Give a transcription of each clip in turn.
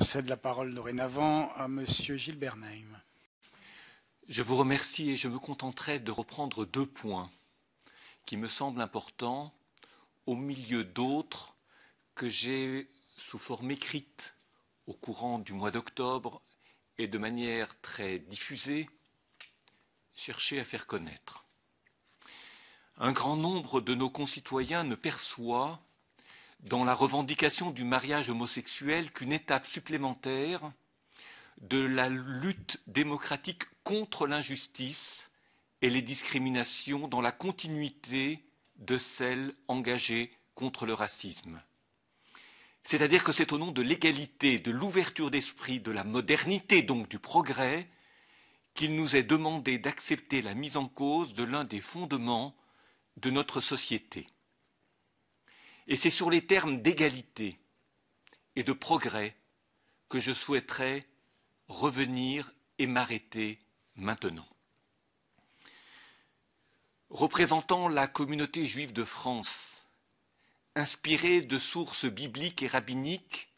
je cède la parole dorénavant à Monsieur Gilles Bernheim. Je vous remercie et je me contenterai de reprendre deux points qui me semblent importants au milieu d'autres que j'ai sous forme écrite au courant du mois d'octobre et de manière très diffusée cherché à faire connaître. Un grand nombre de nos concitoyens ne perçoit dans la revendication du mariage homosexuel qu'une étape supplémentaire de la lutte démocratique contre l'injustice et les discriminations dans la continuité de celles engagées contre le racisme. C'est-à-dire que c'est au nom de l'égalité, de l'ouverture d'esprit, de la modernité, donc du progrès, qu'il nous est demandé d'accepter la mise en cause de l'un des fondements de notre société. Et c'est sur les termes d'égalité et de progrès que je souhaiterais revenir et m'arrêter maintenant. Représentant la communauté juive de France, inspirée de sources bibliques et rabbiniques,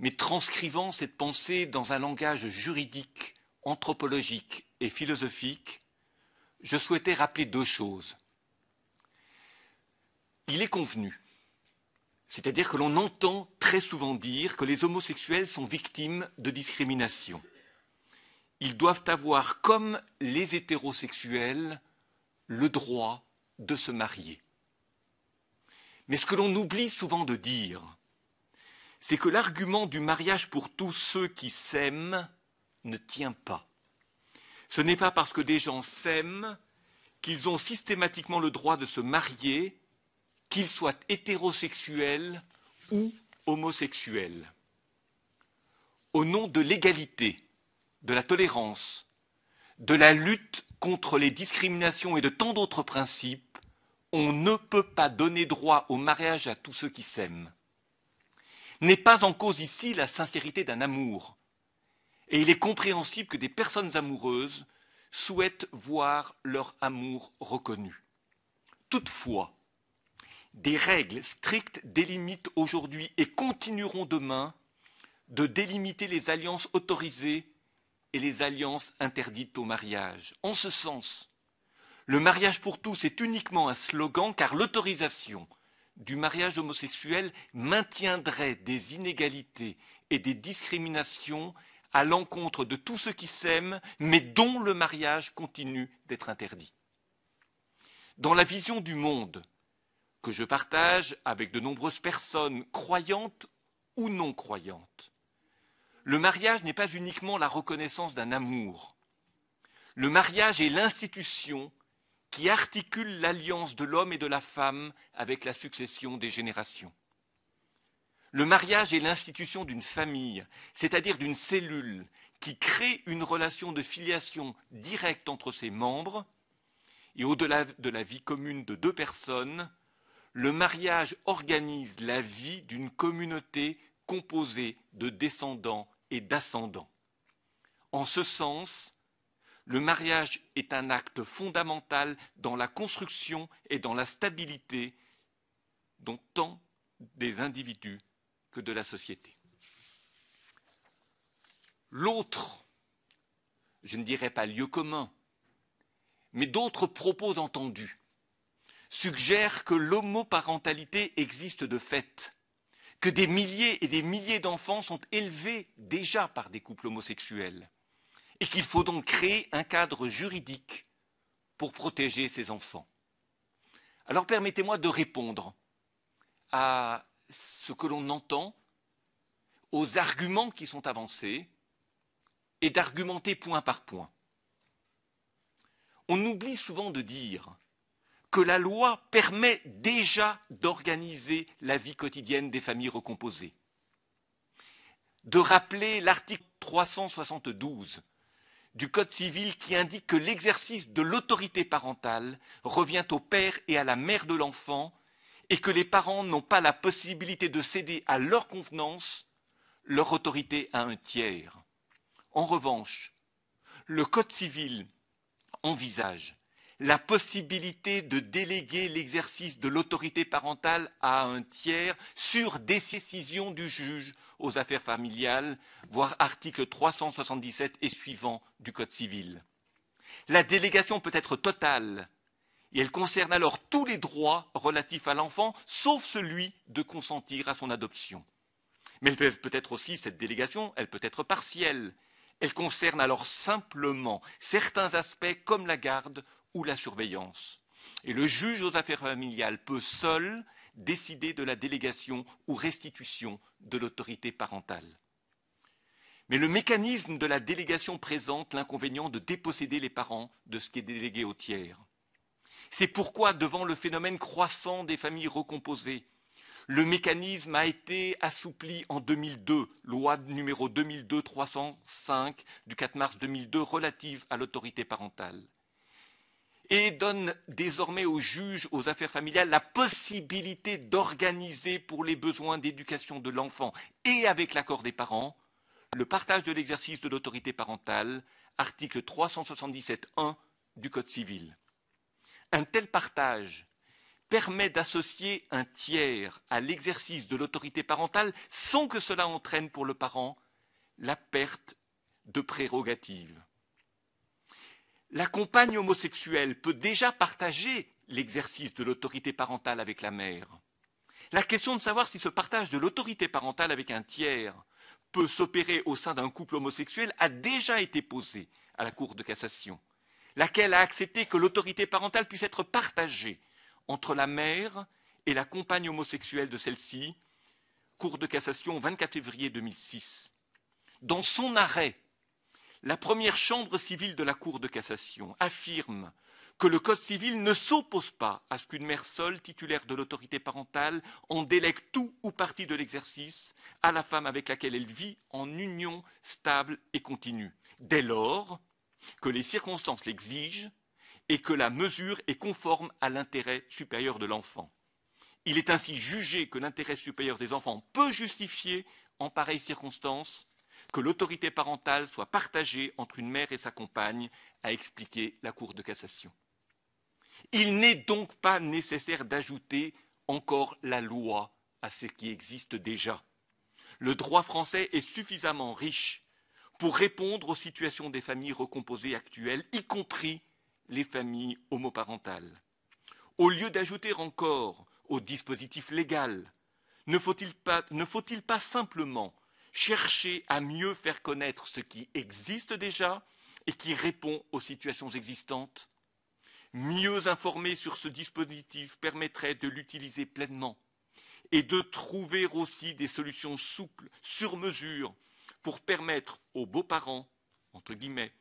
mais transcrivant cette pensée dans un langage juridique, anthropologique et philosophique, je souhaitais rappeler deux choses. Il est convenu c'est-à-dire que l'on entend très souvent dire que les homosexuels sont victimes de discrimination. Ils doivent avoir, comme les hétérosexuels, le droit de se marier. Mais ce que l'on oublie souvent de dire, c'est que l'argument du mariage pour tous ceux qui s'aiment ne tient pas. Ce n'est pas parce que des gens s'aiment qu'ils ont systématiquement le droit de se marier qu'ils soient hétérosexuels ou homosexuels. Au nom de l'égalité, de la tolérance, de la lutte contre les discriminations et de tant d'autres principes, on ne peut pas donner droit au mariage à tous ceux qui s'aiment. N'est pas en cause ici la sincérité d'un amour, et il est compréhensible que des personnes amoureuses souhaitent voir leur amour reconnu. Toutefois, des règles strictes délimitent aujourd'hui et continueront demain de délimiter les alliances autorisées et les alliances interdites au mariage. En ce sens, le mariage pour tous est uniquement un slogan car l'autorisation du mariage homosexuel maintiendrait des inégalités et des discriminations à l'encontre de tous ceux qui s'aiment, mais dont le mariage continue d'être interdit. Dans la vision du monde, que je partage avec de nombreuses personnes, croyantes ou non croyantes. Le mariage n'est pas uniquement la reconnaissance d'un amour. Le mariage est l'institution qui articule l'alliance de l'homme et de la femme avec la succession des générations. Le mariage est l'institution d'une famille, c'est-à-dire d'une cellule qui crée une relation de filiation directe entre ses membres et au-delà de la vie commune de deux personnes, le mariage organise la vie d'une communauté composée de descendants et d'ascendants. En ce sens, le mariage est un acte fondamental dans la construction et dans la stabilité dont tant des individus que de la société. L'autre, je ne dirais pas lieu commun, mais d'autres propos entendus suggère que l'homoparentalité existe de fait, que des milliers et des milliers d'enfants sont élevés déjà par des couples homosexuels, et qu'il faut donc créer un cadre juridique pour protéger ces enfants. Alors permettez-moi de répondre à ce que l'on entend, aux arguments qui sont avancés, et d'argumenter point par point. On oublie souvent de dire que la loi permet déjà d'organiser la vie quotidienne des familles recomposées. De rappeler l'article 372 du Code civil qui indique que l'exercice de l'autorité parentale revient au père et à la mère de l'enfant et que les parents n'ont pas la possibilité de céder à leur convenance leur autorité à un tiers. En revanche, le Code civil envisage la possibilité de déléguer l'exercice de l'autorité parentale à un tiers sur décision du juge aux affaires familiales, voire article 377 et suivant du Code civil. La délégation peut être totale et elle concerne alors tous les droits relatifs à l'enfant, sauf celui de consentir à son adoption. Mais elle peut être aussi, cette délégation, elle peut être partielle. Elle concerne alors simplement certains aspects comme la garde ou la surveillance. Et le juge aux affaires familiales peut seul décider de la délégation ou restitution de l'autorité parentale. Mais le mécanisme de la délégation présente l'inconvénient de déposséder les parents de ce qui est délégué au tiers. C'est pourquoi, devant le phénomène croissant des familles recomposées, le mécanisme a été assoupli en 2002, loi numéro 2002-305 du 4 mars 2002 relative à l'autorité parentale et donne désormais aux juges aux affaires familiales la possibilité d'organiser pour les besoins d'éducation de l'enfant et avec l'accord des parents le partage de l'exercice de l'autorité parentale, article 377.1 du Code civil. Un tel partage permet d'associer un tiers à l'exercice de l'autorité parentale sans que cela entraîne pour le parent la perte de prérogatives la compagne homosexuelle peut déjà partager l'exercice de l'autorité parentale avec la mère. La question de savoir si ce partage de l'autorité parentale avec un tiers peut s'opérer au sein d'un couple homosexuel a déjà été posée à la Cour de cassation, laquelle a accepté que l'autorité parentale puisse être partagée entre la mère et la compagne homosexuelle de celle-ci, Cour de cassation 24 février 2006. Dans son arrêt la première chambre civile de la Cour de cassation affirme que le Code civil ne s'oppose pas à ce qu'une mère seule, titulaire de l'autorité parentale, en délègue tout ou partie de l'exercice à la femme avec laquelle elle vit en union stable et continue, dès lors que les circonstances l'exigent et que la mesure est conforme à l'intérêt supérieur de l'enfant. Il est ainsi jugé que l'intérêt supérieur des enfants peut justifier, en pareille circonstance, que l'autorité parentale soit partagée entre une mère et sa compagne, a expliqué la Cour de cassation. Il n'est donc pas nécessaire d'ajouter encore la loi à ce qui existe déjà. Le droit français est suffisamment riche pour répondre aux situations des familles recomposées actuelles, y compris les familles homoparentales. Au lieu d'ajouter encore au dispositif légal, ne faut-il pas, pas, simplement chercher à mieux faire connaître ce qui existe déjà et qui répond aux situations existantes. Mieux informer sur ce dispositif permettrait de l'utiliser pleinement et de trouver aussi des solutions souples, sur mesure, pour permettre aux beaux-parents, entre guillemets,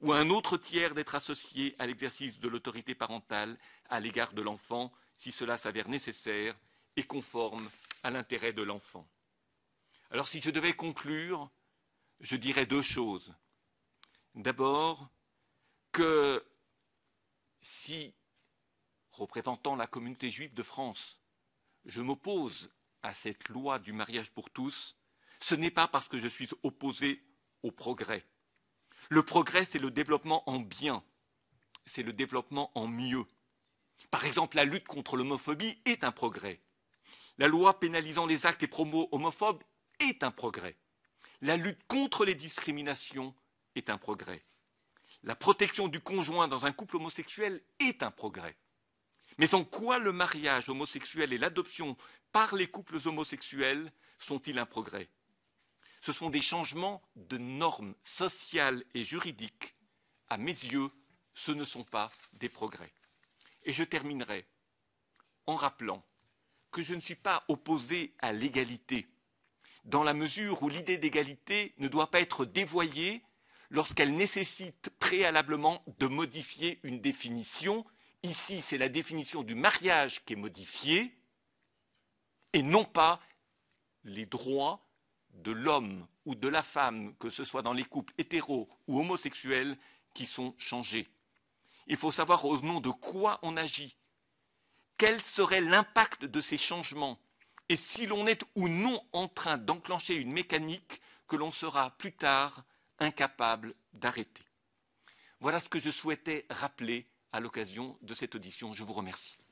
ou à un autre tiers d'être associés à l'exercice de l'autorité parentale à l'égard de l'enfant, si cela s'avère nécessaire et conforme à l'intérêt de l'enfant. Alors si je devais conclure, je dirais deux choses. D'abord, que si, représentant la communauté juive de France, je m'oppose à cette loi du mariage pour tous, ce n'est pas parce que je suis opposé au progrès. Le progrès, c'est le développement en bien, c'est le développement en mieux. Par exemple, la lutte contre l'homophobie est un progrès. La loi pénalisant les actes et promos homophobes est un progrès. La lutte contre les discriminations est un progrès. La protection du conjoint dans un couple homosexuel est un progrès. Mais en quoi le mariage homosexuel et l'adoption par les couples homosexuels sont-ils un progrès Ce sont des changements de normes sociales et juridiques. À mes yeux, ce ne sont pas des progrès. Et je terminerai en rappelant que je ne suis pas opposé à l'égalité dans la mesure où l'idée d'égalité ne doit pas être dévoyée lorsqu'elle nécessite préalablement de modifier une définition. Ici, c'est la définition du mariage qui est modifiée et non pas les droits de l'homme ou de la femme, que ce soit dans les couples hétéro ou homosexuels, qui sont changés. Il faut savoir au nom de quoi on agit. Quel serait l'impact de ces changements et si l'on est ou non en train d'enclencher une mécanique que l'on sera plus tard incapable d'arrêter. Voilà ce que je souhaitais rappeler à l'occasion de cette audition. Je vous remercie.